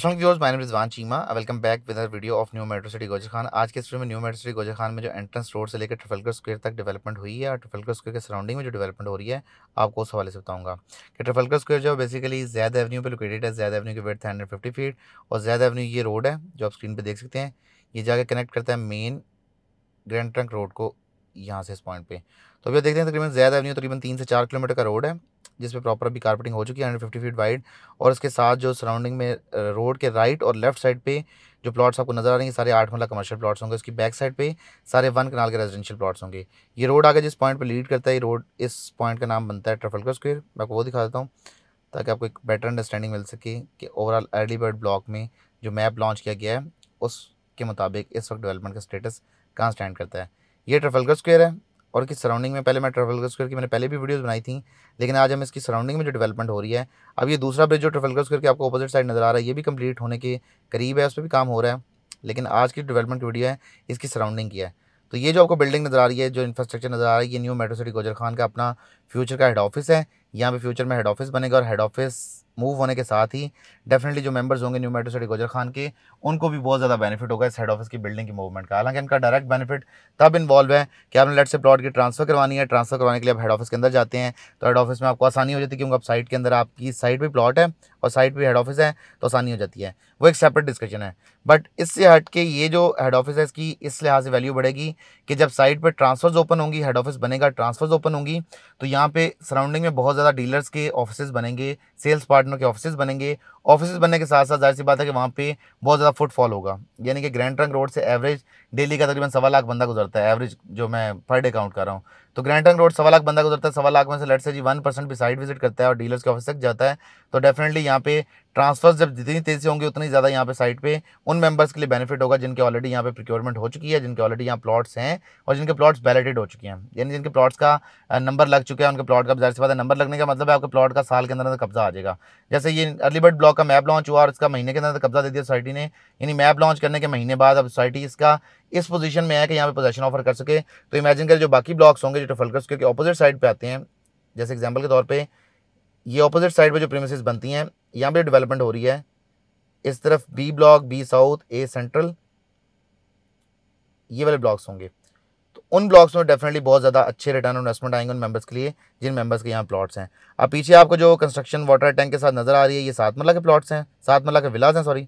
असल व्यवर्स माइन Rizwan Cheema welcome back with video of new metro city Gujar Khan आज के इस वीडियो में new metro city Gujar Khan में जो एंट्रेंस रोड से लेकर ट्रफलकर स्क्वेयर तक डेवलपमेंट हुई है और ट्रफलकर स्क्वेयर के सराउंडिंग में जो डेवलपमेंट हो रही है आपको उस हवाले से बताऊंगा कि ट्रफलकर स्क्वेयर जो बेसिकली जैद एवन्यू पर लोकेटेड है जैद एवन्यू की वेट है हंड्रेड फिफ्टी फीट और जैद एवन्यू ये रोड है जो आप स्क्रीन पर देख सकते हैं ये जाकर कनेक्ट करता है मेन ग्रैंड ट्रंक रोड को यहाँ से इस पॉइंट पर तो अभी देखते हैं तकरीबन जैद एवन्यू तकरीबन तीन से चार किलोमीटर का रोड है जिसपे प्रॉपर अभी कारपेटिंग हो चुकी है हंड्रेड फिफ्टी फीट वाइड और इसके साथ जो सराउंडिंग में रोड के राइट और लेफ्ट साइड पे जो प्लॉट्स आपको नजर आ रहे हैं सारे आठ मल्ला कमर्शियल प्लॉट्स होंगे इसकी बैक साइड पे सारे वन कनाल के रेजिडेंशियल प्लॉट्स होंगे ये रोड आगे जिस पॉइंट पर लीड करता है ये रोड इस पॉइंट का नाम बनता है ट्रफलकर स्क्वेयर मैं आपको वो दिखा देता हूँ ताकि आपको एक बेटर अंडरस्टैंडिंग मिल सके कि ओवरऑल अर्ली बर्ड ब्लॉक में जो मैप लॉन्च किया गया है उसके मुताबिक इस वक्त डेवलपमेंट का स्टेटस कहाँ स्टैंड करता है ये ट्रफलकर स्क्वेयर है और इसकी सराउंडिंग में पहले मैं ट्रेवलगर्स स्क्वायर की मैंने पहले भी वीडियोस बनाई थी लेकिन आज हम इसकी सराउंडिंग में जो डेवलपमेंट हो रही है अब ये दूसरा ब्रिज जो ट्रफलगर स्क्वायर के आपको अपोजिट साइड नज़र आ रहा है ये भी कंप्लीट होने के करीब है उस पर भी काम हो रहा है लेकिन आज की डेवलपमेंट वीडियो है इसकी सराउंडिंग की है तो ये जो आपको बिल्डिंग नज़र आ रही है जो इंफ्रास्ट्रक्चर नज़र आ रही है ये new metro city Gujar Khan का अपना फ्यूचर का हेड ऑफिस है यहाँ पे फ्यूचर में हेड ऑफिस बनेगा और हेड ऑफिस मूव होने के साथ ही डेफिनेटली जो मेंबर्स होंगे new metro city Gujar Khan के उनको भी बहुत ज़्यादा बेनिफिट होगा इस हेड ऑफिस की बिल्डिंग की मूवमेंट का हालांकि इनका डायरेक्ट बेनिफिट तब इन्वॉल्व है कि आपने लेट से प्लॉट की ट्रांसफ़र करवानी है ट्रांसफ़र करवाने के लिए आप हेड ऑफिस के अंदर जाते हैं तो हेड ऑफिस में आपको आसानी हो जाती है क्योंकि आप साइड के अंदर आपकी साइड भी प्लॉट है और साइड भी हेड ऑफिस है तो आसानी हो जाती है वो एक सेपरेट डिस्कशन है बट इससे हट के ये जो हेड ऑफिस है इसकी इस लिहाज से वैल्यू बढ़ेगी कि जब साइड पर ट्रांसफर्स ओपन होंगी हेड ऑफिस बनेगा ट्रांसफर्स ओपन होंगी तो यहाँ पे सराउंडिंग में बहुत ज़्यादा डीलर्स के ऑफिस बनेंगे सेल्स पार्टनर के ऑफिस बनेंगे ऑफिस बनने के साथ साथ जाहिर सी बात है कि वहाँ पे बहुत ज़्यादा फुटफॉल होगा यानी कि ग्रैंड ट्रंक रोड से एवरेज डेली का तकरीबन सवा लाख बंदा गुजरता है एवरेज जो मैं पर डे काउंट कर रहा हूँ तो ग्रैंडटन रोड सवा लाख बंदा गुजरता है सवा लाख में से लट से जी वन परसेंट भी साइड विजिट करता है और डीलर्स के ऑफिस तक जाता है तो डेफिनेटली यहाँ पे ट्रांसफर्स जब जितनी तेज़ी होंगे उतनी ज़्यादा यहाँ पे साइट पे उन मेंबर्स के लिए बेनिफिट होगा जिनके ऑलरेडी यहाँ पे प्रिक्योरमेंट हो चुकी है जिनके ऑलरेडी यहाँ प्लॉट्स हैं और जिनके प्लॉट्स बैलेटेड हो चुके हैं यानी जिनके प्लॉट्स का नंबर लग चुके हैं उनके प्लॉट का जाहिर से बात है नंबर लगने का मतलब है आपके प्लॉट का साल के अंदर अंदर कब्जा आ जाएगा जैसे ये अर्लीबर्ड ब्लॉक का मैप लॉन्च हुआ और इसका महीने के अंदर कब्जा दे दिया सोसाइटी ने यानी मैप लॉन्च करने के महीने बाद अब सोसाइटी इसका इस पोजीशन में है कि यहाँ पे पोजेशन ऑफर कर सके तो इमेजिन करें जो बाकी ब्लॉक्स होंगे जो टफलकर्स के ऑपोजिट साइड पे आते हैं जैसे एग्जांपल के तौर पर ये ऑपोजिट साइड पर जो प्रेमिस बनती हैं यहाँ पर डेवलपमेंट हो रही है इस तरफ B block B south A central ये वाले ब्लॉक्स होंगे तो उन ब्लॉक्स में डेफिनेटली बहुत ज़्यादा अच्छे रिटर्न इन्वेस्टमेंट आएंगे उन मेबर्स के लिए जिन मेबर्स के यहाँ प्लॉट्स हैं अब पीछे आपको जो कंस्ट्रक्शन वाटर टैंक के साथ नज़र आ रही है ये सात मल्ला के प्लॉट्स हैं सात मल्ला के विलाज हैं सॉरी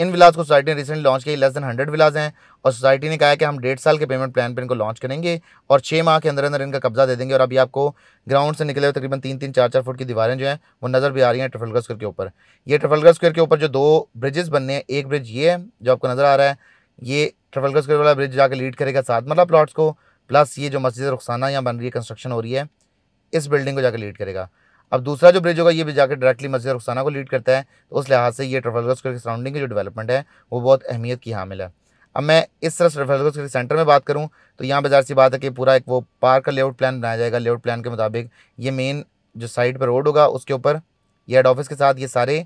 इन विलाज को सोसाइटी ने रिसेंटली लॉन्च किया लेस देन हंड्रेड विलाज हैं और सोसाइटी ने कहा है कि हम डेढ़ साल के पेमेंट प्लान पर इनको लॉन्च करेंगे और छः माह के अंदर अंदर इनका कब्जा दे देंगे और अभी आपको ग्राउंड से निकले हुए तकरीबन तीन तीन चार चार फुट की दीवारें जो हैं वो नज़र भी आ रही हैं ट्रफलगर स्क्वेयर के ऊपर ये ट्रफलगर स्क्वेयर के ऊपर जो दो ब्रिजेस बनने हैं एक ब्रिज ये है जो आपको नज़र आ रहा है ये ट्रफलगर स्क्वेयर वाला ब्रिज जाकर लीड करेगा सात मरला प्लाट्स को प्लस ये जो मस्जिद रुखसाना यहाँ बन रही है कंस्ट्रक्शन हो रही है इस बिल्डिंग को जाकर लीड करेगा अब दूसरा जो ब्रिज होगा ये भी जाकर डायरेक्टली मस्जिद रुखसाना को लीड करता है तो उस लिहाज से ये ट्रफेलगर के की सराउंडिंग की जो डेवलपमेंट है वो बहुत अहमियत की हामिल है अब मैं इस तरह ट्रफेलगर के सेंटर में बात करूँ तो यहाँ बाजार सी बात है कि पूरा एक वो पार्क का लेआउट प्लान बनाया जाएगा लेआउट प्लान के मुताबिक ये मेन जो साइड पर रोड होगा उसके ऊपर ये हेड ऑफिस के साथ ये सारे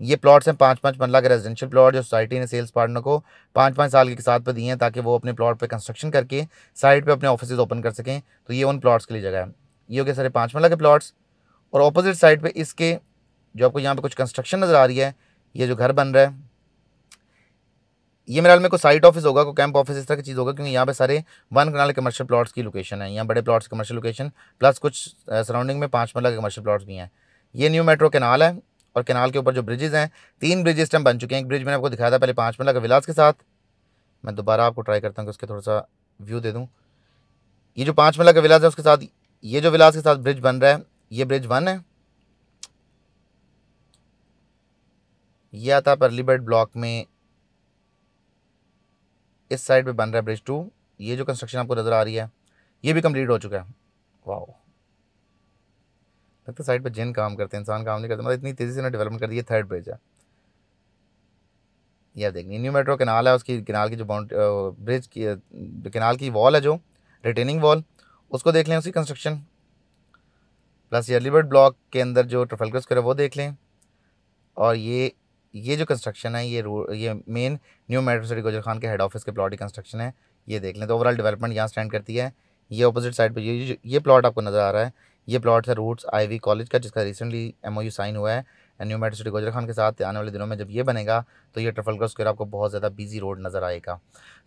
ये प्लॉट्स हैं पाँच पाँच मंडला के रेजिडेंशियल प्लॉट जो सोसाइटी ने सेल्स पार्टनर को पाँच पाँच साल के, साथ पर दिए हैं ताकि वो अपने प्लॉट पर कंस्ट्रक्शन करके साइड पर अपने ऑफिस ओपन कर सकें तो ये उन प्लॉट्स के लिए जगह है ये हो गया सारे पाँच मंडला के प्लॉट्स और ऑपोजिट साइड पे इसके जो आपको यहाँ पे कुछ कंस्ट्रक्शन नज़र आ रही है ये जो घर बन रहा है ये मेरे हाल में कोई साइट ऑफिस होगा कोई कैंप ऑफिस इस तरह की चीज़ होगा क्योंकि यहाँ पे सारे वन कनाल कमर्शियल प्लॉट्स की लोकेशन है यहाँ बड़े प्लॉट्स कमर्शियल लोकेशन प्लस कुछ सराउंडिंग में पाँच मरला के कमर्शियल प्लॉट्स भी हैं ये न्यू मेट्रो कैनाल है और कैनाल के ऊपर जो ब्रिजेज़ हैं तीन ब्रिज इस टाइम बन चुके हैं एक ब्रिज मैंने आपको दिखाया था पहले पाँच मरला के विलास के साथ मैं दोबारा आपको ट्राई करता हूँ कि उसके थोड़ा सा व्यू दे दूँ ये जो पाँच मरला का विलास है उसके साथ ये जो विलास के साथ ब्रिज बन रहा है ये ब्रिज वन है यह आता है अर्लीबर्ड ब्लॉक में इस साइड पे बन रहा है ब्रिज टू ये जो कंस्ट्रक्शन आपको नज़र आ रही है ये भी कंप्लीट हो चुका है वाह लगता साइड पे जिन काम करते हैं इंसान काम नहीं करते मतलब इतनी तेज़ी से ना डेवलपमेंट कर दी है थर्ड ब्रिज है यह देखिए न्यू मेट्रो कैनाल है उसकी किनाल की जो बाउंड ब्रिज की किनाल की वॉल है जो रिटेनिंग वॉल उसको देख लें उसकी कंस्ट्रक्शन प्लस यर्लीबर्ड ब्लॉक के अंदर जो ट्रफल स्क्वायर है वो देख लें और ये ये जो कंस्ट्रक्शन है ये ये main new metro city Gujar Khan के हेड ऑफिस के प्लॉट की कंस्ट्रक्शन है ये देख लें तो ओवरऑल डेवलपमेंट यहाँ स्टैंड करती है ये अपोजिट साइड पर ये ये प्लॉट आपको नज़र आ रहा है ये प्लॉट है रूट्स आईवी कॉलेज का जिसका रिसेंटली एमओयू साइन हुआ है new metro city Gujar Khan के साथ आने वाले दिनों में जब ये बनेगा तो ये ट्रफलगर स्क्वेयर आपको बहुत ज़्यादा बिजी रोड नजर आएगा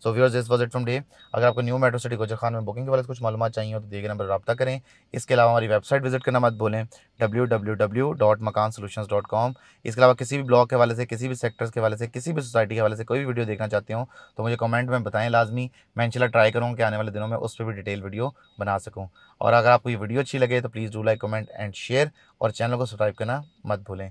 so viewers this was it from day अगर आपको new metro city Gujar Khan में बुकिंग के बारे में कुछ मालूम चाहिए हो तो दिए नंबर रब्ता करें इसके अलावा हमारी वेबसाइट विजिट करना मत भूलें W W W dot Makaan solution dot com इसके अलावा किसी भी ब्लॉग के वाले से किसी भी सेक्टर्स के वाले से किसी भी सोसाइटी के वाले से कोई भी वीडियो देखना चाहते हो तो मुझे कमेंट में बताएं लाजमी मैं इनशाला ट्राई करूँ कि आने वाले दिनों में उस पर भी डिटेल वीडियो बना सकूँ और अगर आपको ये वीडियो अच्छी लगे तो please do like comment and share और चैनल को सब्सक्राइब करना मत भूलें